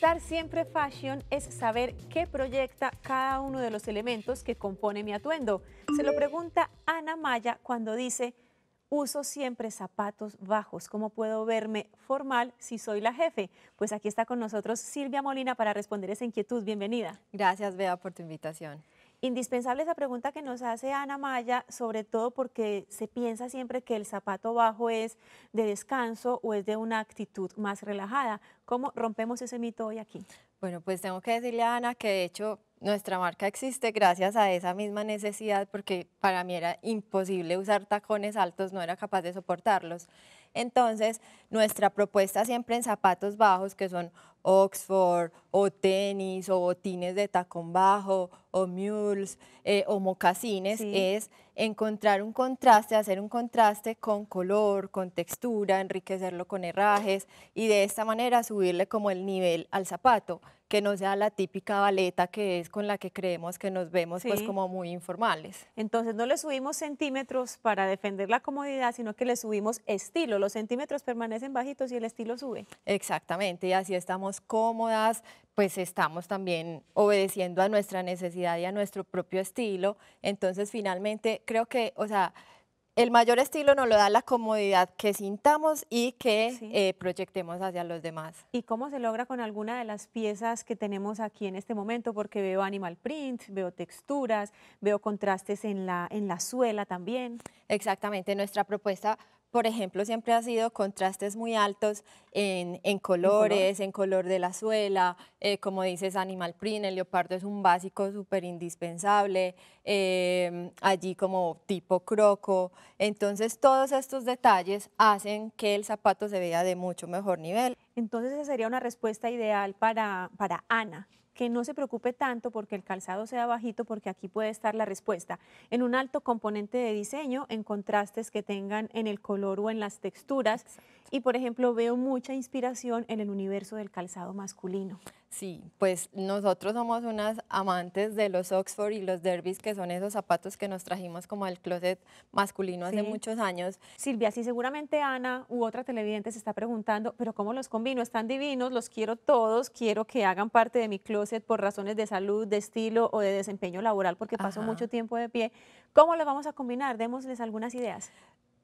Estar siempre fashion es saber qué proyecta cada uno de los elementos que compone mi atuendo. Se lo pregunta Ana Maya cuando dice, uso siempre zapatos bajos, ¿cómo puedo verme formal si soy la jefe? Pues aquí está con nosotros Silvia Molina para responder esa inquietud. Bienvenida. Gracias, Bea, por tu invitación. Indispensable esa pregunta que nos hace Ana Maya, sobre todo porque se piensa siempre que el zapato bajo es de descanso o es de una actitud más relajada. ¿Cómo rompemos ese mito hoy aquí? Bueno, pues tengo que decirle a Ana que de hecho nuestra marca existe gracias a esa misma necesidad porque para mí era imposible usar tacones altos, no era capaz de soportarlos. Entonces, nuestra propuesta siempre en zapatos bajos, que son Oxford o tenis o botines de tacón bajo o mules eh, o mocasines es encontrar un contraste, hacer un contraste con color, con textura, enriquecerlo con herrajes y de esta manera subirle como el nivel al zapato, que no sea la típica baleta que es con la que creemos que nos vemos pues como muy informales. Entonces no le subimos centímetros para defender la comodidad, sino que le subimos estilo. Los centímetros permanecen bajitos y el estilo sube. Exactamente, y así estamos cómodas, pues estamos también obedeciendo a nuestra necesidad y a nuestro propio estilo. Entonces, finalmente, creo que, o sea, el mayor estilo nos lo da la comodidad que sintamos y que eh, proyectemos hacia los demás. ¿Y cómo se logra con alguna de las piezas que tenemos aquí en este momento? Porque veo animal print, veo texturas, veo contrastes en la, en la suela también. Exactamente, nuestra propuesta por ejemplo, siempre ha sido contrastes muy altos en, colores, ¿En color? de la suela, eh, como dices, animal print, el leopardo es un básico súper indispensable, em, allí como tipo croco. Entonces, todos estos detalles hacen que el zapato se vea de mucho mejor nivel. Entonces, esa sería una respuesta ideal para, para Ana que no se preocupe tanto porque el calzado sea bajito, porque aquí puede estar la respuesta. En un alto componente de diseño, en contrastes que tengan en el color o en las texturas. Y, por ejemplo, veo mucha inspiración en el universo del calzado masculino. Sí, pues nosotros somos unas amantes de los Oxford y los Derbys, que son esos zapatos que nos trajimos como al closet masculino hace muchos años. Silvia, sí, seguramente Ana u otra televidente se está preguntando, pero ¿cómo los combino? Están divinos, los quiero todos, quiero que hagan parte de mi closet por razones de salud, de estilo o de desempeño laboral porque pasó mucho tiempo de pie. ¿Cómo lo vamos a combinar? Démosles algunas ideas.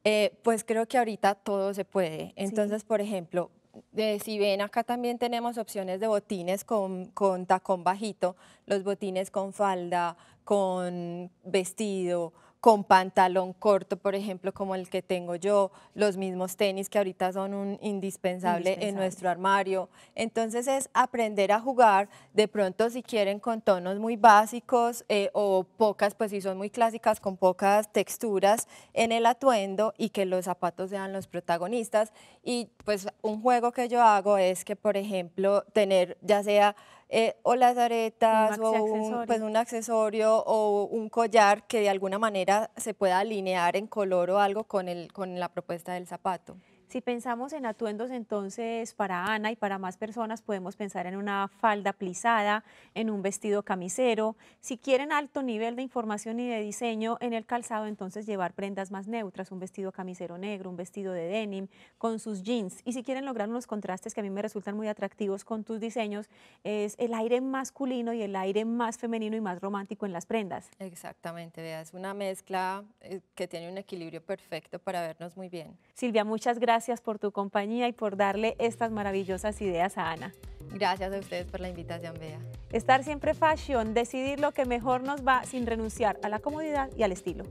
Eh, pues creo que ahorita todo se puede. Entonces, por ejemplo, eh, si ven acá también tenemos opciones de botines con, con tacón bajito, los botines con falda, con vestido, con pantalón corto, por ejemplo, como el que tengo yo, los mismos tenis que ahorita son un indispensable, en nuestro armario. Entonces es aprender a jugar, de pronto si quieren con tonos muy básicos eh, o pocas, pues si son muy clásicas, con pocas texturas en el atuendo y que los zapatos sean los protagonistas. Y pues un juego que yo hago es que, por ejemplo, tener ya sea eh, o las aretas o un, pues, un, accesorio o un collar que de alguna manera se pueda alinear en color o algo con, el, con la propuesta del zapato. Si pensamos en atuendos entonces para Ana y para más personas, podemos pensar en una falda plisada, en un vestido camisero. Si quieren alto nivel de información y de diseño en el calzado, entonces llevar prendas más neutras, un vestido camisero negro, un vestido de denim, con sus jeans. Y si quieren lograr unos contrastes que a mí me resultan muy atractivos con tus diseños, es el aire masculino y el aire más femenino y más romántico en las prendas. Exactamente, es una mezcla eh, que tiene un equilibrio perfecto para vernos muy bien. Silvia, muchas gracias gracias por tu compañía y por darle estas maravillosas ideas a Ana. Gracias a ustedes por la invitación, Bea. Estar siempre fashion, decidir lo que mejor nos va sin renunciar a la comodidad y al estilo.